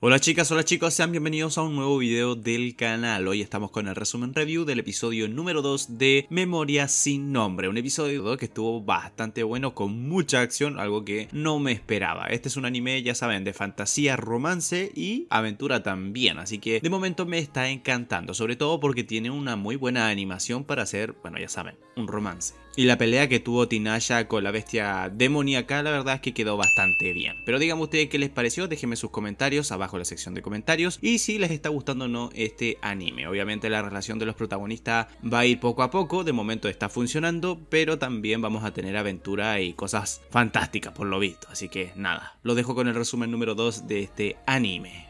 Hola chicas, hola chicos, sean bienvenidos a un nuevo video del canal. Hoy estamos con el resumen review del episodio número 2 de Memoria sin nombre. Un episodio que estuvo bastante bueno, con mucha acción, algo que no me esperaba. Este es un anime, ya saben, de fantasía, romance y aventura también. Así que de momento me está encantando, sobre todo porque tiene una muy buena animación para hacer, bueno ya saben, un romance. Y la pelea que tuvo Tinaya con la bestia demoníaca, la verdad es que quedó bastante bien. Pero díganme ustedes qué les pareció, déjenme sus comentarios abajo la sección de comentarios y si les está gustando o no este anime. Obviamente la relación de los protagonistas va a ir poco a poco, de momento está funcionando, pero también vamos a tener aventura y cosas fantásticas por lo visto. Así que nada, lo dejo con el resumen número 2 de este anime.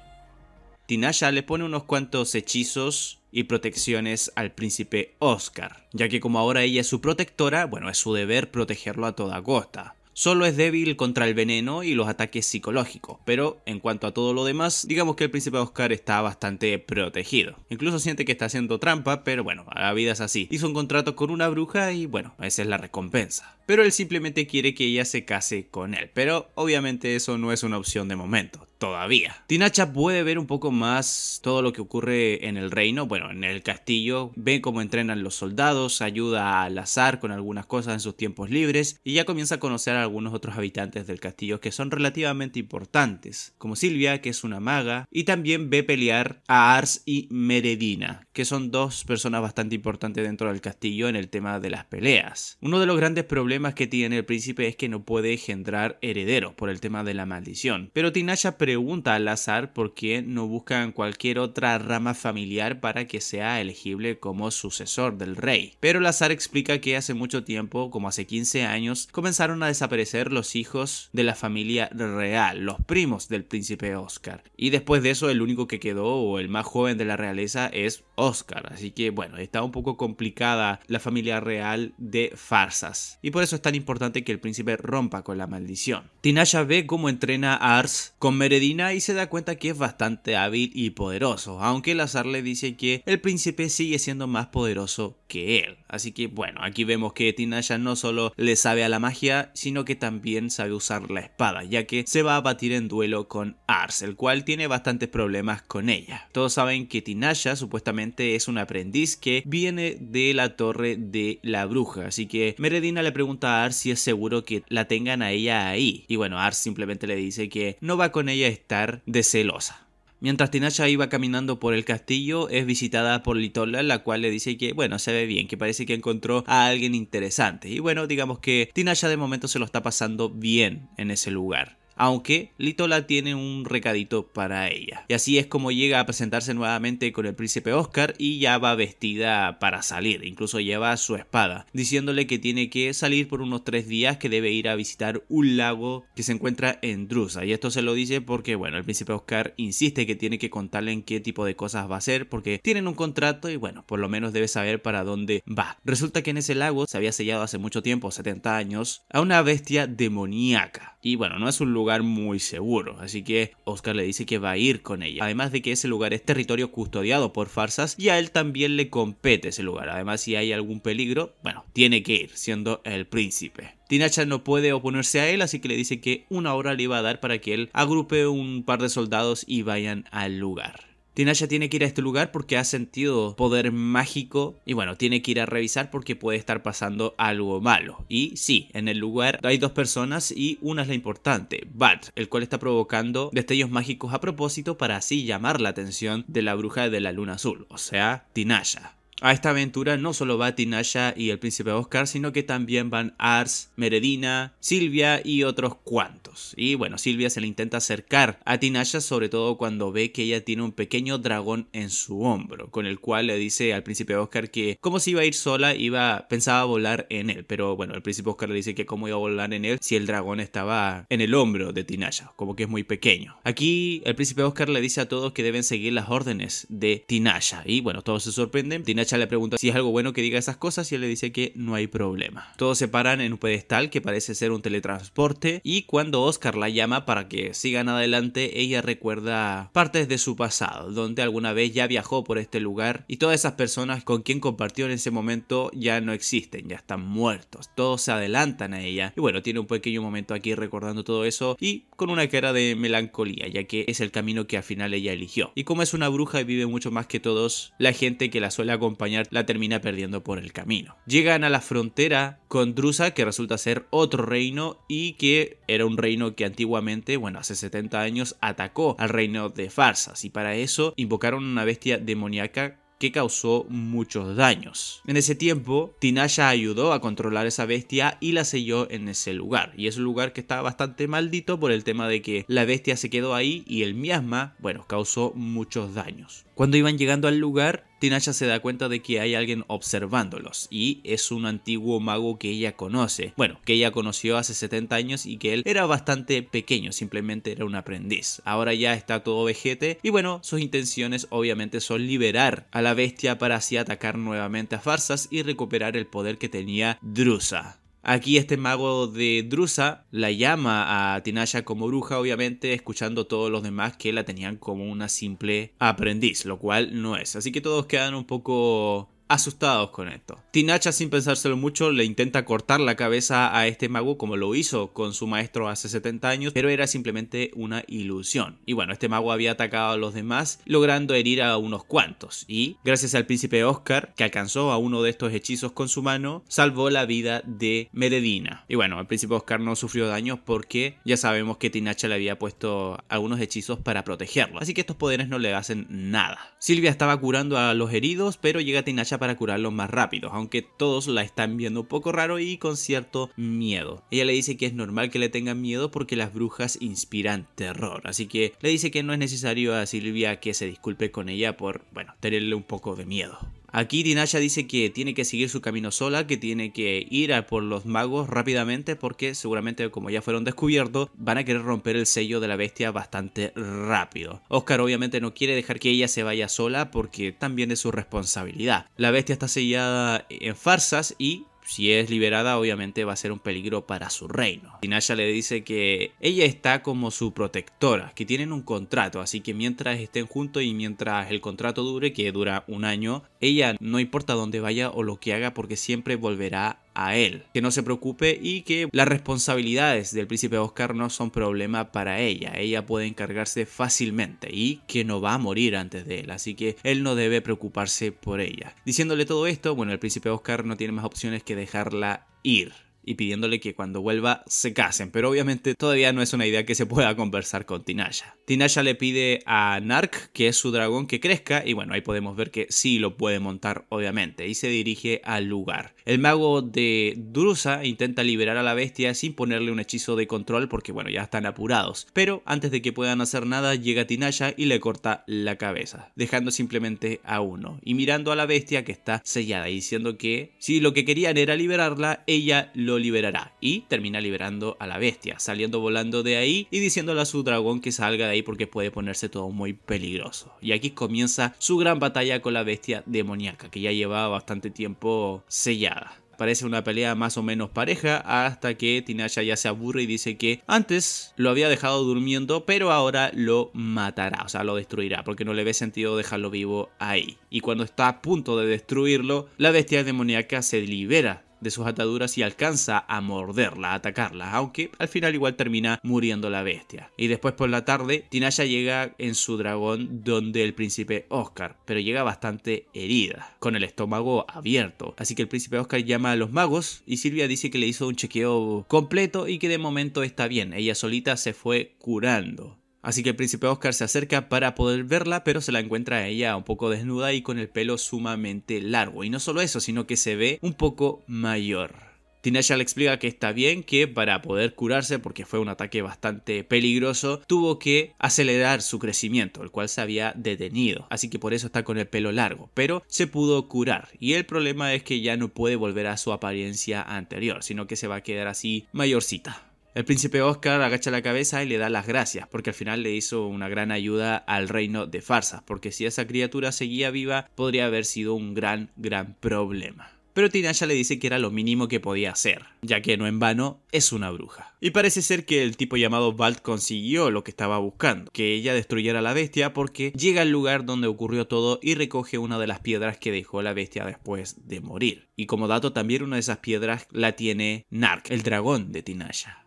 Tinasha le pone unos cuantos hechizos y protecciones al príncipe Oscar, ya que como ahora ella es su protectora, bueno, es su deber protegerlo a toda costa. Solo es débil contra el veneno y los ataques psicológicos, pero en cuanto a todo lo demás, digamos que el príncipe Oscar está bastante protegido. Incluso siente que está haciendo trampa, pero bueno, la vida es así. Hizo un contrato con una bruja y bueno, esa es la recompensa. Pero él simplemente quiere que ella se case con él, pero obviamente eso no es una opción de momento todavía. Tinacha puede ver un poco más todo lo que ocurre en el reino, bueno, en el castillo, ve cómo entrenan los soldados, ayuda al azar con algunas cosas en sus tiempos libres y ya comienza a conocer a algunos otros habitantes del castillo que son relativamente importantes, como Silvia, que es una maga, y también ve pelear a Ars y Meredina, que son dos personas bastante importantes dentro del castillo en el tema de las peleas. Uno de los grandes problemas que tiene el príncipe es que no puede engendrar herederos por el tema de la maldición, pero Tinacha pregunta a Lazar por qué no buscan cualquier otra rama familiar para que sea elegible como sucesor del rey. Pero Lazar explica que hace mucho tiempo, como hace 15 años, comenzaron a desaparecer los hijos de la familia real, los primos del príncipe Oscar. Y después de eso, el único que quedó o el más joven de la realeza es Oscar. Así que bueno, está un poco complicada la familia real de farsas. Y por eso es tan importante que el príncipe rompa con la maldición. Tinasha ve cómo entrena a Ars con Meredina y se da cuenta que es bastante hábil y poderoso, aunque el azar le dice que el príncipe sigue siendo más poderoso que él. Así que bueno, aquí vemos que Tinasha no solo le sabe a la magia, sino que también sabe usar la espada, ya que se va a batir en duelo con Ars, el cual tiene bastantes problemas con ella. Todos saben que Tinasha supuestamente es un aprendiz que viene de la torre de la bruja, así que Meredina le pregunta a Ars si es seguro que la tengan a ella ahí. Y bueno, Ars simplemente le dice que no va con ella a estar de celosa. Mientras Tinasha iba caminando por el castillo, es visitada por Litola, la cual le dice que, bueno, se ve bien, que parece que encontró a alguien interesante. Y bueno, digamos que Tinasha de momento se lo está pasando bien en ese lugar aunque Litola tiene un recadito para ella. Y así es como llega a presentarse nuevamente con el príncipe Oscar y ya va vestida para salir, incluso lleva su espada, diciéndole que tiene que salir por unos tres días, que debe ir a visitar un lago que se encuentra en Drusa. Y esto se lo dice porque, bueno, el príncipe Oscar insiste que tiene que contarle en qué tipo de cosas va a hacer, porque tienen un contrato y, bueno, por lo menos debe saber para dónde va. Resulta que en ese lago se había sellado hace mucho tiempo, 70 años, a una bestia demoníaca y bueno, no es un lugar muy seguro, así que Oscar le dice que va a ir con ella. Además de que ese lugar es territorio custodiado por farsas y a él también le compete ese lugar. Además, si hay algún peligro, bueno, tiene que ir siendo el príncipe. Tinacha no puede oponerse a él, así que le dice que una hora le iba a dar para que él agrupe un par de soldados y vayan al lugar. Tinasha tiene que ir a este lugar porque ha sentido poder mágico y bueno, tiene que ir a revisar porque puede estar pasando algo malo. Y sí, en el lugar hay dos personas y una es la importante, Bat, el cual está provocando destellos mágicos a propósito para así llamar la atención de la bruja de la luna azul, o sea, Tinasha. A esta aventura no solo va Tinasha y el príncipe Oscar, sino que también van Ars, Meredina, Silvia y otros cuantos. Y bueno, Silvia se le intenta acercar a Tinasha sobre todo cuando ve que ella tiene un pequeño dragón en su hombro, con el cual le dice al príncipe Oscar que como si iba a ir sola, iba pensaba volar en él, pero bueno, el príncipe Oscar le dice que cómo iba a volar en él si el dragón estaba en el hombro de Tinasha, como que es muy pequeño. Aquí el príncipe Oscar le dice a todos que deben seguir las órdenes de Tinasha y bueno, todos se sorprenden. Tinasha le pregunta si es algo bueno que diga esas cosas y él le dice que no hay problema. Todos se paran en un pedestal que parece ser un teletransporte y cuando Oscar la llama para que sigan adelante, ella recuerda partes de su pasado, donde alguna vez ya viajó por este lugar y todas esas personas con quien compartió en ese momento ya no existen, ya están muertos. Todos se adelantan a ella y bueno, tiene un pequeño momento aquí recordando todo eso y con una cara de melancolía, ya que es el camino que al final ella eligió. Y como es una bruja y vive mucho más que todos, la gente que la suele acompañar la termina perdiendo por el camino. Llegan a la frontera con Drusa, que resulta ser otro reino y que era un reino que antiguamente, bueno, hace 70 años atacó al reino de Farsas y para eso invocaron una bestia demoníaca que causó muchos daños. En ese tiempo, Tinasha ayudó a controlar esa bestia y la selló en ese lugar. Y es un lugar que está bastante maldito por el tema de que la bestia se quedó ahí y el miasma, bueno, causó muchos daños. Cuando iban llegando al lugar, Tinasha se da cuenta de que hay alguien observándolos y es un antiguo mago que ella conoce, bueno, que ella conoció hace 70 años y que él era bastante pequeño, simplemente era un aprendiz. Ahora ya está todo vejete y bueno, sus intenciones obviamente son liberar a la bestia para así atacar nuevamente a Farsas y recuperar el poder que tenía Drusa. Aquí este mago de Drusa la llama a Tinaya como bruja, obviamente escuchando a todos los demás que la tenían como una simple aprendiz, lo cual no es. Así que todos quedan un poco asustados con esto. Tinacha sin pensárselo mucho le intenta cortar la cabeza a este mago como lo hizo con su maestro hace 70 años, pero era simplemente una ilusión. Y bueno, este mago había atacado a los demás logrando herir a unos cuantos y gracias al príncipe Oscar que alcanzó a uno de estos hechizos con su mano, salvó la vida de Meredina. Y bueno, el príncipe Oscar no sufrió daños porque ya sabemos que Tinacha le había puesto algunos hechizos para protegerlo, así que estos poderes no le hacen nada. Silvia estaba curando a los heridos, pero llega Tinacha para curarlo más rápido, aunque todos la están viendo un poco raro y con cierto miedo. Ella le dice que es normal que le tengan miedo porque las brujas inspiran terror, así que le dice que no es necesario a Silvia que se disculpe con ella por, bueno, tenerle un poco de miedo. Aquí Dinaya dice que tiene que seguir su camino sola, que tiene que ir a por los magos rápidamente porque seguramente como ya fueron descubiertos van a querer romper el sello de la bestia bastante rápido. Oscar obviamente no quiere dejar que ella se vaya sola porque también es su responsabilidad. La bestia está sellada en farsas y si es liberada obviamente va a ser un peligro para su reino. Naya le dice que ella está como su protectora, que tienen un contrato, así que mientras estén juntos y mientras el contrato dure, que dura un año, ella no importa dónde vaya o lo que haga porque siempre volverá a él. Que no se preocupe y que las responsabilidades del príncipe Oscar no son problema para ella. Ella puede encargarse fácilmente y que no va a morir antes de él. Así que él no debe preocuparse por ella. Diciéndole todo esto, bueno, el príncipe Oscar no tiene más opciones que dejarla ir y pidiéndole que cuando vuelva se casen, pero obviamente todavía no es una idea que se pueda conversar con Tinaya. Tinaya le pide a Nark, que es su dragón, que crezca y bueno, ahí podemos ver que sí lo puede montar obviamente y se dirige al lugar. El mago de Drusa intenta liberar a la bestia sin ponerle un hechizo de control porque bueno, ya están apurados, pero antes de que puedan hacer nada llega Tinaya y le corta la cabeza, dejando simplemente a uno y mirando a la bestia que está sellada y diciendo que si lo que querían era liberarla, ella lo liberará y termina liberando a la bestia, saliendo volando de ahí y diciéndole a su dragón que salga de ahí porque puede ponerse todo muy peligroso. Y aquí comienza su gran batalla con la bestia demoníaca que ya llevaba bastante tiempo sellada parece una pelea más o menos pareja hasta que Tinasha ya se aburre y dice que antes lo había dejado durmiendo pero ahora lo matará, o sea lo destruirá porque no le ve sentido dejarlo vivo ahí. Y cuando está a punto de destruirlo, la bestia demoníaca se libera de sus ataduras y alcanza a morderla, a atacarla, aunque al final igual termina muriendo la bestia. Y después por la tarde, Tinaya llega en su dragón donde el príncipe Oscar, pero llega bastante herida, con el estómago abierto. Así que el príncipe Oscar llama a los magos y Silvia dice que le hizo un chequeo completo y que de momento está bien. Ella solita se fue curando. Así que el príncipe Oscar se acerca para poder verla, pero se la encuentra ella un poco desnuda y con el pelo sumamente largo. Y no solo eso, sino que se ve un poco mayor. Tinasha le explica que está bien, que para poder curarse, porque fue un ataque bastante peligroso, tuvo que acelerar su crecimiento, el cual se había detenido, así que por eso está con el pelo largo, pero se pudo curar. Y el problema es que ya no puede volver a su apariencia anterior, sino que se va a quedar así mayorcita. El príncipe Oscar agacha la cabeza y le da las gracias, porque al final le hizo una gran ayuda al reino de farsas, porque si esa criatura seguía viva podría haber sido un gran, gran problema pero Tinasha le dice que era lo mínimo que podía hacer, ya que no en vano es una bruja. Y parece ser que el tipo llamado Balt consiguió lo que estaba buscando, que ella destruyera la bestia porque llega al lugar donde ocurrió todo y recoge una de las piedras que dejó la bestia después de morir. Y como dato también una de esas piedras la tiene Nark, el dragón de Tinasha.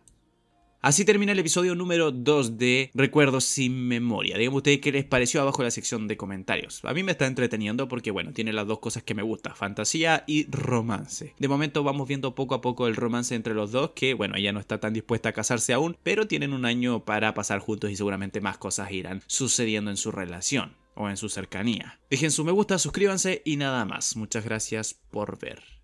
Así termina el episodio número 2 de Recuerdos sin Memoria. Díganme ustedes qué les pareció abajo en la sección de comentarios. A mí me está entreteniendo porque, bueno, tiene las dos cosas que me gustan, fantasía y romance. De momento vamos viendo poco a poco el romance entre los dos, que, bueno, ella no está tan dispuesta a casarse aún, pero tienen un año para pasar juntos y seguramente más cosas irán sucediendo en su relación o en su cercanía. Dejen su me gusta, suscríbanse y nada más. Muchas gracias por ver.